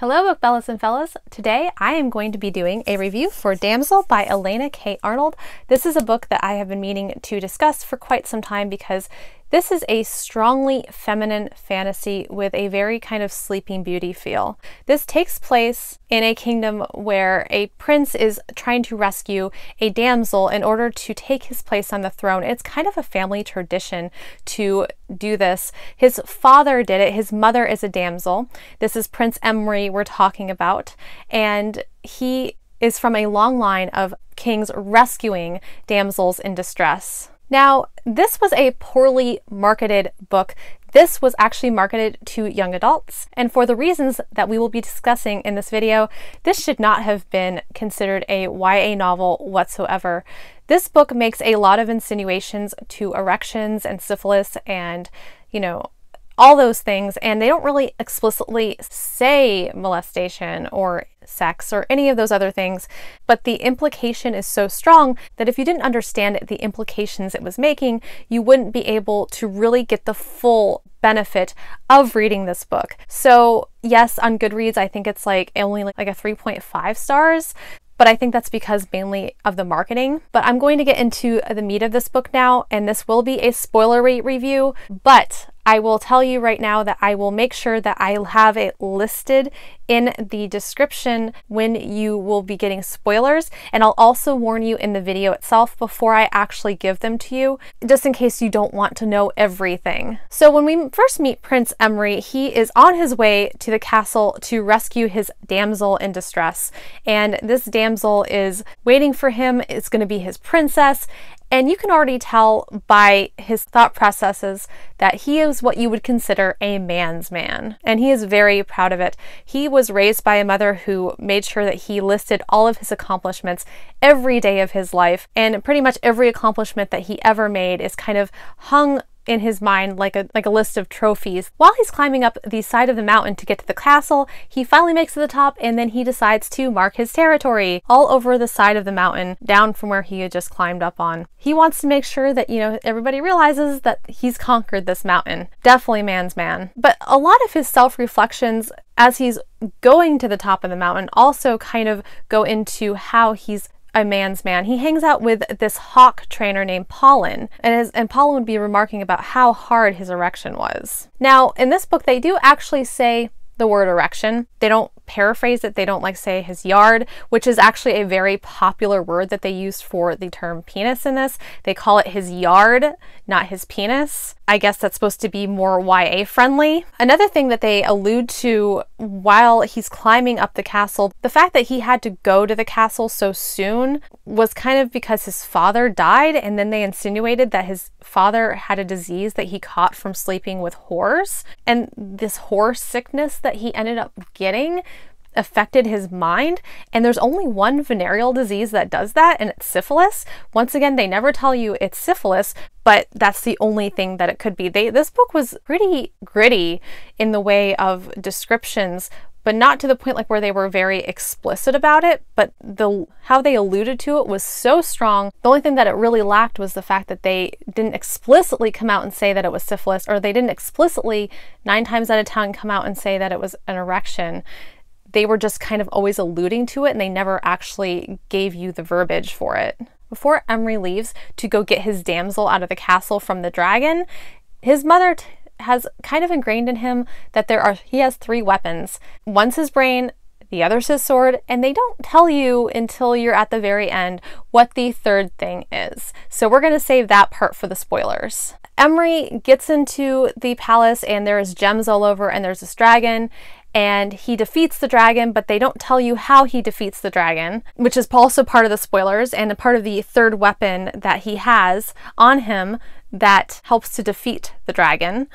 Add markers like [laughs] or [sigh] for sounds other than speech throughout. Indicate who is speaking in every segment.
Speaker 1: Hello, bookfellas and fellas. Today I am going to be doing a review for Damsel by Elena K. Arnold. This is a book that I have been meaning to discuss for quite some time because this is a strongly feminine fantasy with a very kind of sleeping beauty feel. This takes place in a kingdom where a prince is trying to rescue a damsel in order to take his place on the throne. It's kind of a family tradition to do this. His father did it, his mother is a damsel. This is Prince Emery we're talking about, and he is from a long line of kings rescuing damsels in distress. Now, this was a poorly marketed book. This was actually marketed to young adults, and for the reasons that we will be discussing in this video, this should not have been considered a YA novel whatsoever. This book makes a lot of insinuations to erections and syphilis and, you know, all those things. And they don't really explicitly say molestation or sex or any of those other things, but the implication is so strong that if you didn't understand the implications it was making, you wouldn't be able to really get the full benefit of reading this book. So, yes, on Goodreads, I think it's like only like a 3.5 stars, but I think that's because mainly of the marketing. But I'm going to get into the meat of this book now, and this will be a spoilery review, but I will tell you right now that I will make sure that I have it listed in the description when you will be getting spoilers. And I'll also warn you in the video itself before I actually give them to you, just in case you don't want to know everything. So when we first meet Prince Emery, he is on his way to the castle to rescue his damsel in distress. And this damsel is waiting for him. It's going to be his princess. And you can already tell by his thought processes that he is what you would consider a man's man. And he is very proud of it. He was raised by a mother who made sure that he listed all of his accomplishments every day of his life. And pretty much every accomplishment that he ever made is kind of hung in his mind like a like a list of trophies. While he's climbing up the side of the mountain to get to the castle, he finally makes to the top and then he decides to mark his territory all over the side of the mountain down from where he had just climbed up on. He wants to make sure that, you know, everybody realizes that he's conquered this mountain. Definitely man's man. But a lot of his self-reflections as he's going to the top of the mountain also kind of go into how he's a man's man, he hangs out with this hawk trainer named Pollen, and, his, and Pollen would be remarking about how hard his erection was. Now, in this book, they do actually say the word erection. They don't paraphrase it. They don't like say his yard, which is actually a very popular word that they use for the term penis in this. They call it his yard, not his penis. I guess that's supposed to be more YA friendly. Another thing that they allude to while he's climbing up the castle, the fact that he had to go to the castle so soon was kind of because his father died, and then they insinuated that his father had a disease that he caught from sleeping with whores. And this horse sickness that he ended up getting affected his mind. And there's only one venereal disease that does that, and it's syphilis. Once again, they never tell you it's syphilis, but that's the only thing that it could be. They, this book was pretty gritty in the way of descriptions, but not to the point like where they were very explicit about it but the how they alluded to it was so strong the only thing that it really lacked was the fact that they didn't explicitly come out and say that it was syphilis or they didn't explicitly nine times out of ten come out and say that it was an erection they were just kind of always alluding to it and they never actually gave you the verbiage for it. Before Emery leaves to go get his damsel out of the castle from the dragon, his mother has kind of ingrained in him that there are he has three weapons. One's his brain, the other's his sword, and they don't tell you until you're at the very end what the third thing is. So we're going to save that part for the spoilers. Emery gets into the palace and there is gems all over and there's this dragon and he defeats the dragon, but they don't tell you how he defeats the dragon, which is also part of the spoilers and a part of the third weapon that he has on him that helps to defeat the dragon.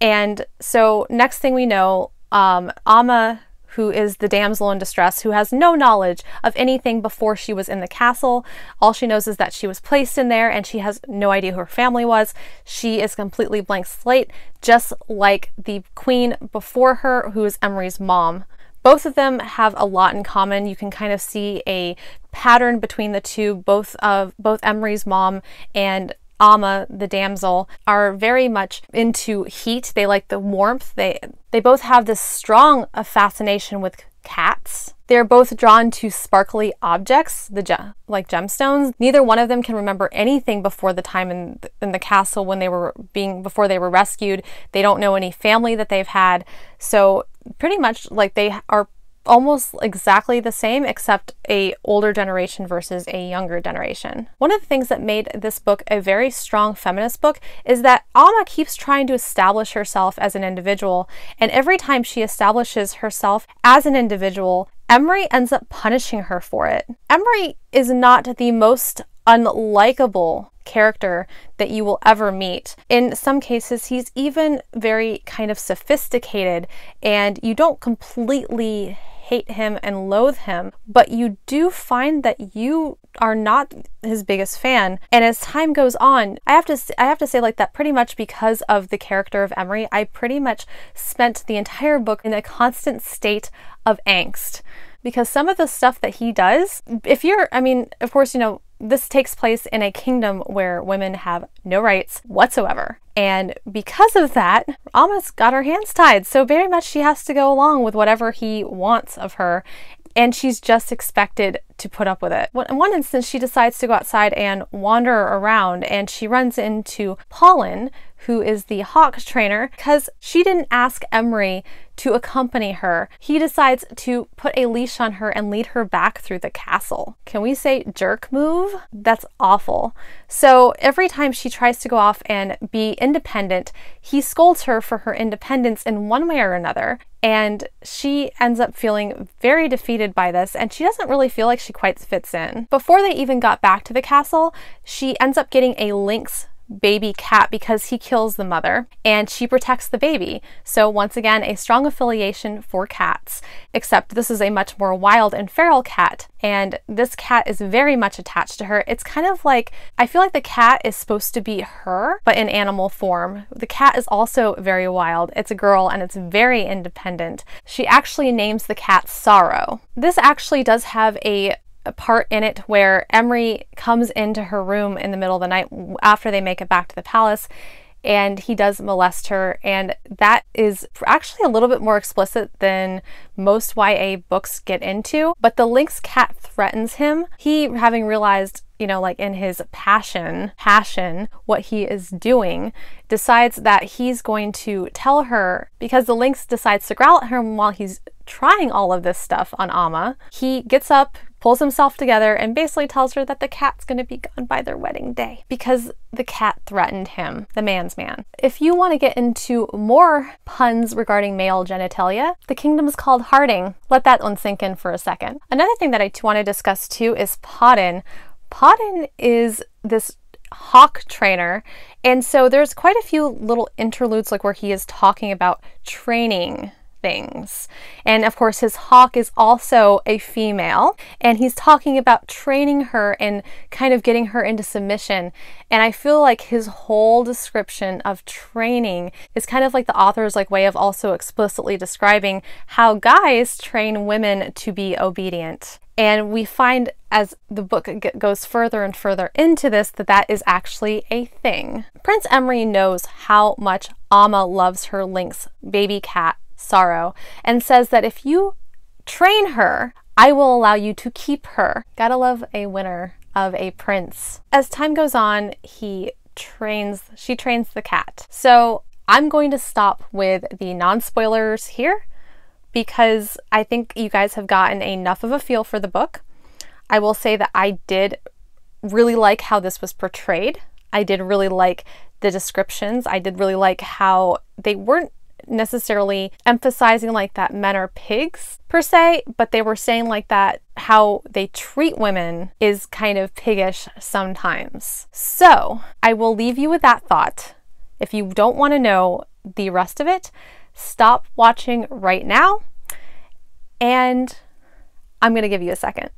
Speaker 1: And so, next thing we know, um, Ama who is the damsel in distress, who has no knowledge of anything before she was in the castle. All she knows is that she was placed in there and she has no idea who her family was. She is completely blank slate, just like the queen before her, who is Emery's mom. Both of them have a lot in common. You can kind of see a pattern between the two, both of both Emery's mom and Ama, the damsel, are very much into heat. They like the warmth. They they both have this strong fascination with cats. They're both drawn to sparkly objects, the like gemstones. Neither one of them can remember anything before the time in in the castle when they were being before they were rescued. They don't know any family that they've had. So pretty much like they are almost exactly the same except a older generation versus a younger generation. One of the things that made this book a very strong feminist book is that Alma keeps trying to establish herself as an individual and every time she establishes herself as an individual, Emery ends up punishing her for it. Emery is not the most unlikable character that you will ever meet. In some cases, he's even very kind of sophisticated, and you don't completely hate him and loathe him, but you do find that you are not his biggest fan. And as time goes on, I have to I have to say like that pretty much because of the character of Emery, I pretty much spent the entire book in a constant state of angst because some of the stuff that he does, if you're I mean, of course, you know, this takes place in a kingdom where women have no rights whatsoever. And because of that, Alma's got her hands tied. So very much she has to go along with whatever he wants of her. And she's just expected to put up with it. In one instance, she decides to go outside and wander around and she runs into Pollen, who is the hawk trainer, because she didn't ask Emery to accompany her. He decides to put a leash on her and lead her back through the castle. Can we say jerk move? That's awful. So every time she tries to go off and be independent, he scolds her for her independence in one way or another. And she ends up feeling very defeated by this, and she doesn't really feel like she she quite fits in. Before they even got back to the castle, she ends up getting a lynx baby cat because he kills the mother and she protects the baby. So, once again, a strong affiliation for cats, except this is a much more wild and feral cat. And this cat is very much attached to her. It's kind of like I feel like the cat is supposed to be her, but in animal form. The cat is also very wild. It's a girl and it's very independent. She actually names the cat Sorrow. This actually does have a a part in it where Emery comes into her room in the middle of the night after they make it back to the palace and he does molest her. And that is actually a little bit more explicit than most YA books get into. But the lynx cat threatens him. He, having realized, you know, like in his passion, passion, what he is doing, decides that he's going to tell her because the lynx decides to growl at him while he's trying all of this stuff on Amma, he gets up, pulls himself together, and basically tells her that the cat's gonna be gone by their wedding day because the cat threatened him, the man's man. If you wanna get into more puns regarding male genitalia, the kingdom is called Harding. Let that one sink in for a second. Another thing that I wanna discuss too is Podden. Podden is this hawk trainer. And so there's quite a few little interludes like where he is talking about training things. And of course, his hawk is also a female, and he's talking about training her and kind of getting her into submission. And I feel like his whole description of training is kind of like the author's like way of also explicitly describing how guys train women to be obedient. And we find as the book goes further and further into this that that is actually a thing. Prince Emery knows how much Amma loves her lynx baby cat sorrow and says that if you train her, I will allow you to keep her. Gotta love a winner of a prince. As time goes on, he trains, she trains the cat. So I'm going to stop with the non spoilers here because I think you guys have gotten enough of a feel for the book. I will say that I did really like how this was portrayed. I did really like the descriptions. I did really like how they weren't necessarily emphasizing like that men are pigs per se, but they were saying like that how they treat women is kind of piggish sometimes. So I will leave you with that thought. If you don't want to know the rest of it, stop watching right now and I'm going to give you a second.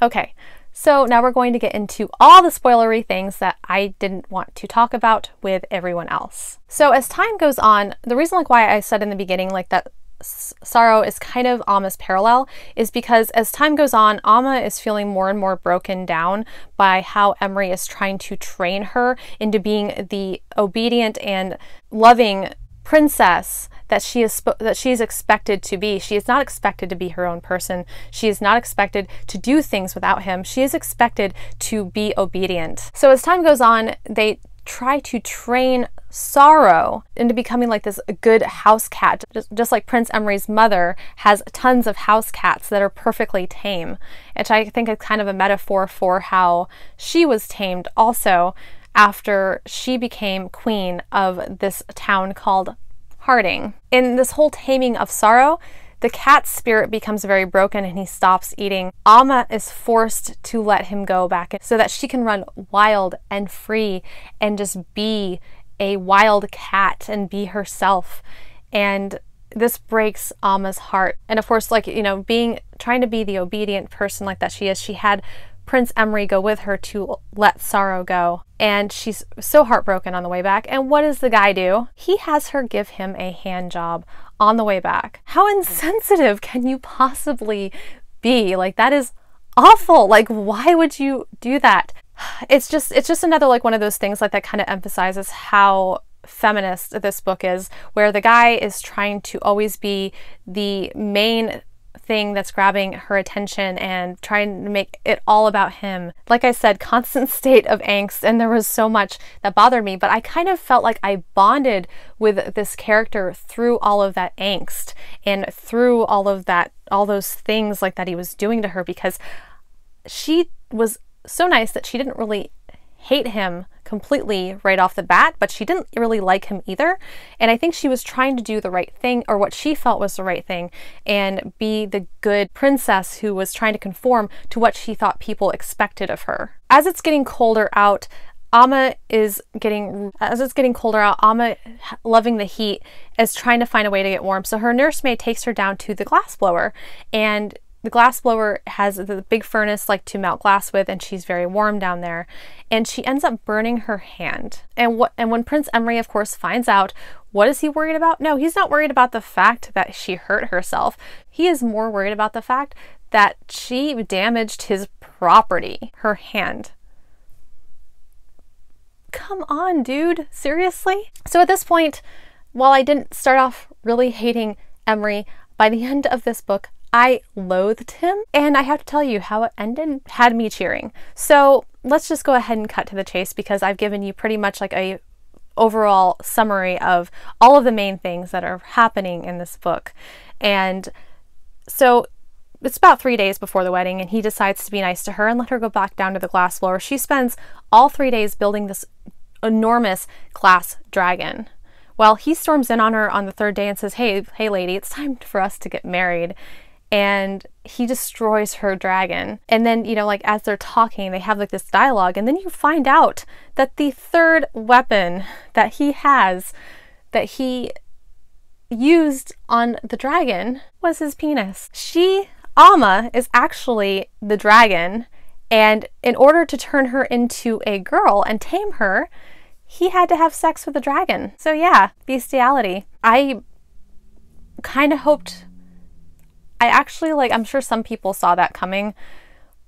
Speaker 1: Okay, so now we're going to get into all the spoilery things that I didn't want to talk about with everyone else. So as time goes on, the reason like why I said in the beginning like that sorrow is kind of Amma's parallel is because as time goes on, Amma is feeling more and more broken down by how Emery is trying to train her into being the obedient and loving princess that she is that she is expected to be. She is not expected to be her own person. She is not expected to do things without him. She is expected to be obedient. So as time goes on, they try to train sorrow into becoming like this good house cat, just, just, like Prince Emery's mother has tons of house cats that are perfectly tame, which I think is kind of a metaphor for how she was tamed also after she became queen of this town called in this whole taming of sorrow, the cat's spirit becomes very broken and he stops eating. Alma is forced to let him go back so that she can run wild and free and just be a wild cat and be herself. And this breaks Alma's heart. And of course, like, you know, being trying to be the obedient person like that she is, she had Prince Emery go with her to let sorrow go. And she's so heartbroken on the way back. And what does the guy do? He has her give him a hand job on the way back. How insensitive can you possibly be? Like, that is awful. Like, why would you do that? It's just, it's just another like one of those things like that kind of emphasizes how feminist this book is, where the guy is trying to always be the main thing that's grabbing her attention and trying to make it all about him. Like I said, [laughs] constant state of angst, and there was so much that bothered me, but I kind of felt like I bonded with this character through all of that angst and through all of that, all those things like that he was doing to her because she was so nice that she didn't really hate him completely right off the bat, but she didn't really like him either. And I think she was trying to do the right thing, or what she felt was the right thing, and be the good princess who was trying to conform to what she thought people expected of her. As it's getting colder out, Ama is getting, as it's getting colder out, Ama, loving the heat, is trying to find a way to get warm. So her nursemaid takes her down to the glass blower, and the glass blower has the big furnace like to melt glass with and she's very warm down there and she ends up burning her hand and what and when prince emery of course finds out what is he worried about no he's not worried about the fact that she hurt herself he is more worried about the fact that she damaged his property her hand come on dude seriously so at this point while i didn't start off really hating emery by the end of this book I loathed him, and I have to tell you how it ended had me cheering. So let's just go ahead and cut to the chase because I've given you pretty much like a overall summary of all of the main things that are happening in this book. And so it's about three days before the wedding, and he decides to be nice to her and let her go back down to the glass floor. She spends all three days building this enormous glass dragon. Well, he storms in on her on the third day and says, Hey, hey, lady, it's time for us to get married and he destroys her dragon. And then, you know, like as they're talking, they have like this dialogue, and then you find out that the third weapon that he has that he used on the dragon was his penis. She, Alma, is actually the dragon, and in order to turn her into a girl and tame her, he had to have sex with a dragon. So, yeah, bestiality. I kind of hoped I actually like, I'm sure some people saw that coming,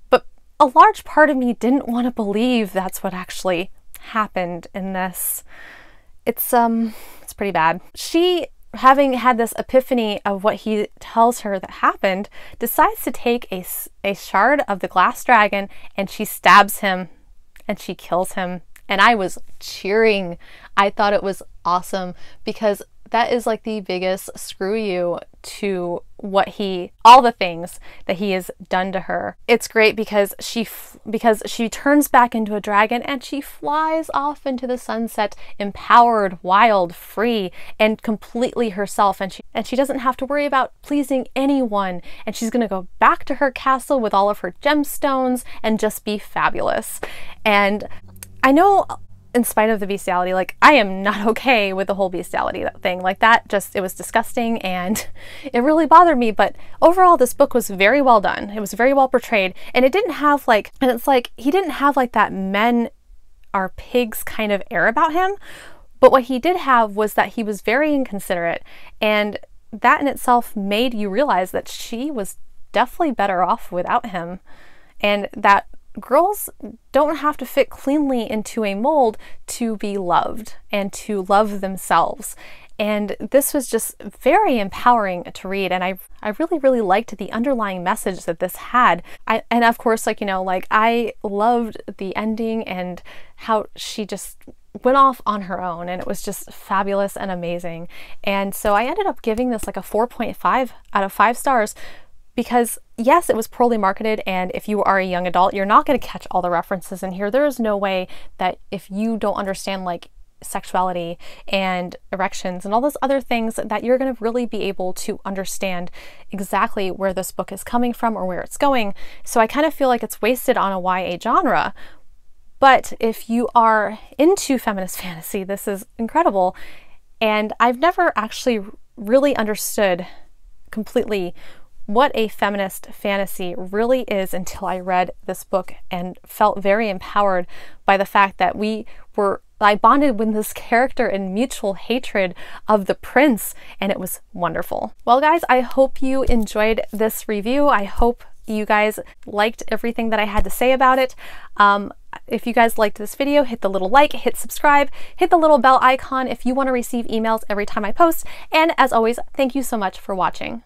Speaker 1: but a large part of me didn't want to believe that's what actually happened in this. It's, um, it's pretty bad. She, having had this epiphany of what he tells her that happened, decides to take a, a shard of the glass dragon and she stabs him and she kills him. And I was cheering. I thought it was awesome because that is like the biggest screw you to what he all the things that he has done to her. It's great because she because she turns back into a dragon and she flies off into the sunset empowered, wild, free and completely herself and she and she doesn't have to worry about pleasing anyone and she's going to go back to her castle with all of her gemstones and just be fabulous. And I know in spite of the bestiality, like I am not [laughs] okay with the whole bestiality thing. Like that just it was disgusting and [laughs] it really bothered me. But overall this book was very well done. It was very well portrayed. And it didn't have like and it's like he didn't have like that men are pigs kind of air about him. But what he did have was that he was very inconsiderate and that in itself made you realize that she was definitely better off without him. And that girls don't have to fit cleanly into a mold to be loved and to love themselves. And this was just very empowering to read. And I, I really, really liked the underlying message that this had. I, and of course, like, you know, like I loved the ending and how she just went off on her own and it was just fabulous and amazing. And so I ended up giving this like a 4.5 out of 5 stars because yes, it was poorly marketed, and if you are a young adult, you're not going to catch all the references in here. There is no way that if you don't understand like sexuality and erections and all those other things that you're going to really be able to understand exactly where this book is coming from or where it's going. So I kind of feel like it's wasted on a YA genre. But if you are into feminist [laughs] fantasy, this is incredible. And I've never actually really understood completely what a feminist fantasy really is until I read this book and felt very empowered by the fact that we were I bonded with this character in mutual hatred of the prince, and it was wonderful. Well, guys, I hope you enjoyed this review. I hope you guys liked everything that I had to say about it. Um, if you guys liked this video, hit the little like, hit subscribe, hit the little bell icon if you want to receive emails every time I post. And as always, thank you so much for watching.